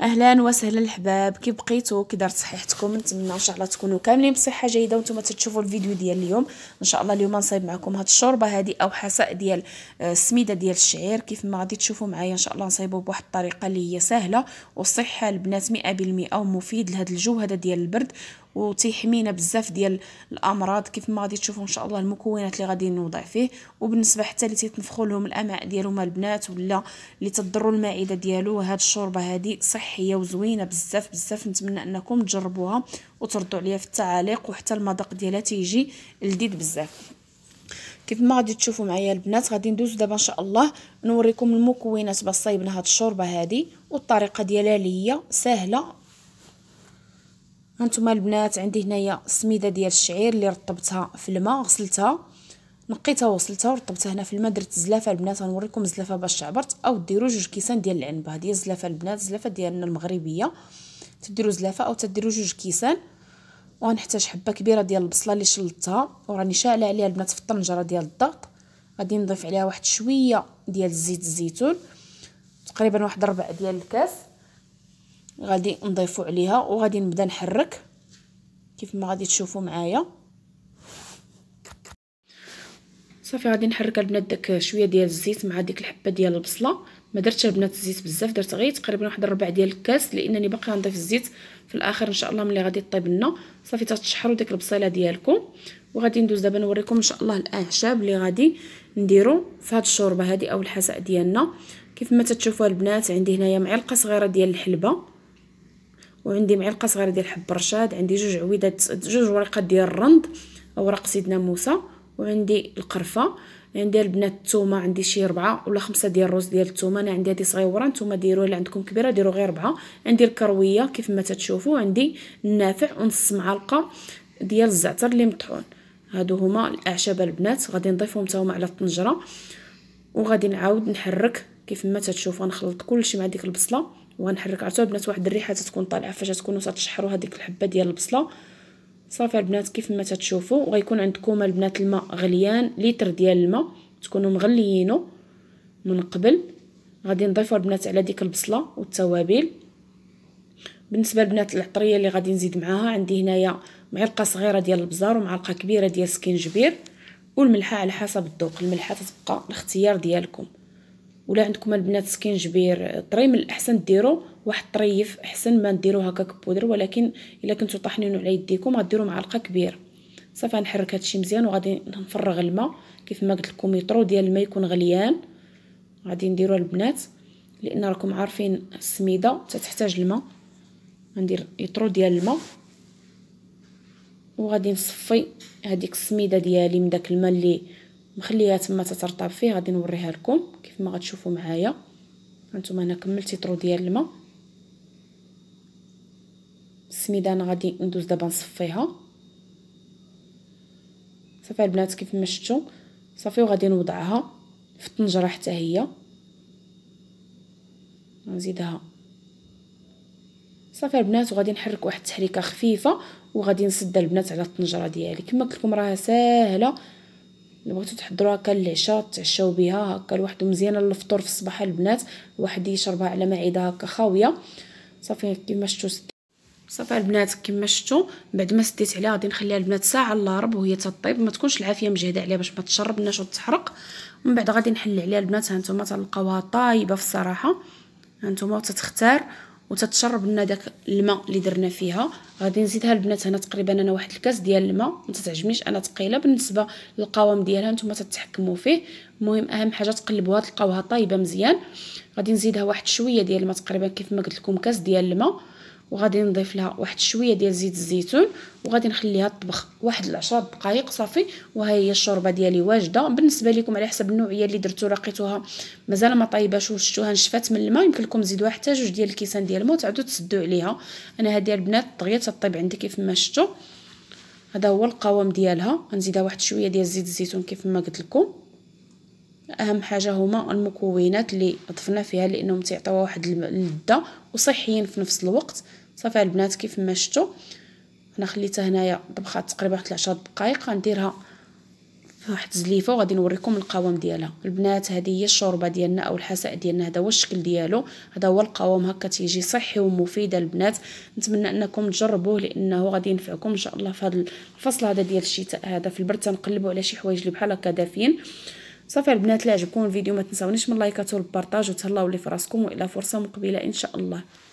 اهلا وسهلا الحباب كيف بقيتو كي دارت صحيحتكم نتمنى ان شاء الله تكونوا كاملين بصحه جيده وانتم تتشوفوا الفيديو ديال اليوم ان شاء الله اليوم نصايب معكم هاد الشوربه هادي او حساء ديال السميده آه، ديال الشعير كيف ما غادي تشوفوا معايا ان شاء الله نصايبو بواحد الطريقه اللي هي سهله وصحه البنات 100% ومفيد لهاد الجو هذا ديال البرد وتيحمينا بزاف ديال الامراض كيف ما غادي تشوفوا ان شاء الله المكونات اللي غادي نوضع فيه وبالنسبه حتى اللي تيتنفخوا لهم الامعاء ديالهم البنات ولا اللي تضروا المعده ديالو هاد الشوربه هادي صحيه وزوينه بزاف بزاف نتمنى انكم تجربوها وتردوا عليا في التعاليق وحتى المذاق ديالها تيجي لذيذ بزاف كيف ما غادي تشوفوا معايا البنات غادي ندوز دابا ان شاء الله نوريكم المكونات باش صايبنا هاد الشوربه هادي والطريقه ديالها ليا هي سهله هانتوما البنات عندي هنايا السميده ديال الشعير اللي رطبتها في الماء غسلتها نقيتها وغسلتها ورطبتها هنا في الماء درت زلافه البنات غنوريكم زلافه باش شعبرت او ديروا جوج كيسان ديال العنب هذه الزلافه البنات زلافه ديالنا المغربيه تديروا زلافه او تديروا جوج كيسان وغنحتاج حبه كبيره ديال البصله اللي شلتها وراني شاعله عليها البنات في الطنجره ديال الضغط غادي نضيف عليها واحد شويه ديال زيت الزيتون تقريبا واحد ربع ديال الكاس غادي نضيفو عليها وغادي نبدا نحرك كيف ما غادي تشوفوا معايا صافي غادي نحرك البنات داك شويه ديال الزيت مع ديك الحبه ديال البصله ما درتش البنات الزيت بزاف درت غير تقريبا واحد الربع ديال الكاس لانني باقي غنضيف الزيت في الاخر ان شاء الله ملي غادي طيب لنا صافي تتشحروا ديك البصيله ديالكم وغادي ندوز دابا نوريكم ان شاء الله الاعشاب اللي غادي نديرو في هاد الشوربه هادي او الحساء ديالنا كيف ما تتشوفوا البنات عندي هنايا معلقه صغيره ديال الحلبه وعندي معلقه صغيره ديال حب رشاد عندي جوج عويدات جوج ورقات ديال الرند اوراق سيدنا موسى وعندي القرفه عندي البنات الثومه عندي شي ربعة ولا خمسة ديال الرز ديال الثومه انا عندي هذه صغيره نتوما ديروا اللي عندكم كبيره ديروا غير ربعة عندي الكرويه كيف ما تتشوفوا عندي النافع ونص معلقه ديال الزعتر اللي مطحون هادو هما الاعشاب البنات غادي نضيفهم حتى هما على الطنجره وغادي نعاود نحرك كيف ما تتشوفوا نخلط كلشي مع ديك البصله وغنحرك عرفتو البنات واحد الريحه تتكون طالعه فاش تكونوا تشحروا هذيك الحبه ديال البصله صافي البنات كيف ما تتشوفوا غيكون عندكم البنات الماء غليان لتر ديال الماء تكونوا مغليينه من قبل غادي نضيفوا البنات على ديك البصله والتوابل بالنسبه البنات العطريه اللي غادي نزيد معاها عندي هنايا معلقه صغيره ديال البزار ومعلقه كبيره ديال السكينجبير والملحه على حسب الذوق الملحه تتبقى الاختيار ديالكم ولا عندكم البنات سكينجبير طري من الاحسن ديرو واحد طريف احسن ما نديرو هكاك بودر ولكن الا كنتو طاحنينو على يديكم غديرو معلقه كبيره صافي غنحرك هادشي مزيان وغادي نفرغ الماء كيف ما قلت لكم يطرو ديال الماء يكون غليان غادي نديرو البنات لان راكم عارفين السميده تتحتاج الماء غندير يطرو ديال الماء وغادي نصفي هذيك السميده ديالي من داك الماء اللي مخليها تما تترطب فيه غادي نوريها لكم كيف ما غتشوفوا معايا هانتوما انا كملت طرو ديال الماء السميده انا غادي ندوز دابا نصفيها صافي البنات كيف ما شفتوا صافي وغادي نوضعها في الطنجره حتى هي نزيدها صافي البنات وغادي نحرك واحد التحريكه خفيفه وغادي نسد البنات على الطنجره ديالي كما قلت لكم راه ساهله الا بغيتو تحضروا هكا العشاء تعشاو بها هكا لوحدو مزيانه للفطور في الصباح البنات الواحد يشربها على معده هكا خاويه صافي كيما شفتوا صافي البنات كيما شفتوا بعد ما سديت عليها غادي نخليها البنات ساعه على الرب وهي تطيب ما تكونش العافيه مجهده عليها باش ما تشربناش وتحرق ومن بعد غادي نحل عليها البنات هانتوما تلقاوها طايبه في الصراحه هانتوما تتختار وتتشرب لنا داك الماء اللي درنا فيها غادي نزيدها البنات هنا تقريبا انا واحد الكاس ديال الماء ما تتعجبنيش انا ثقيله بالنسبه للقوام ديالها نتوما تتحكموا فيه المهم اهم حاجه تقلبوها تلقاوها طايبه مزيان غادي نزيدها واحد شويه ديال الماء تقريبا كيف ما قلت لكم كاس ديال الماء وغادي نضيف لها واحد شويه ديال زيت الزيتون وغادي نخليها تطبخ واحد 10 دقائق صافي وها هي الشوربه ديالي واجده بالنسبه لكم على حسب النوعيه اللي درتو راقيتوها مازال ما طايباش وشتوها نشفات من الماء يمكن لكم تزيدوا حتى جوج ديال الكيسان ديال الماء وتعاودوا تسدوا عليها انا هذه البنات طغيات تطيب عندي كيف ما شفتوا هذا هو القوام ديالها غنزيدها واحد شويه ديال زيت الزيتون كيف ما قلت لكم اهم حاجه هما المكونات اللي ضفنا فيها لانهم تيعطيوها واحد اللذه وصحيين في نفس الوقت صافي البنات كيف ما شفتوا انا خليتها هنايا طبخات تقريبا واحد 10 دقائق غنديرها فواحد الزليفه وغادي نوريكم القوام ديالها البنات هذه هي الشوربه ديالنا او الحساء ديالنا هذا هو الشكل ديالو هذا هو القوام هكا تيجي صحي ومفيد البنات نتمنى انكم تجربوه لانه غادي ينفعكم ان شاء الله في هذا الفصل هذا ديال الشتاء هذا في البرد تنقلبوا على شي حوايج اللي بحال هكا دافين صافي البنات لا عجبكم الفيديو ما تنساونيش من لايكات والبارطاج وتهلاو لي فراسكم والى فرصه مقبله ان شاء الله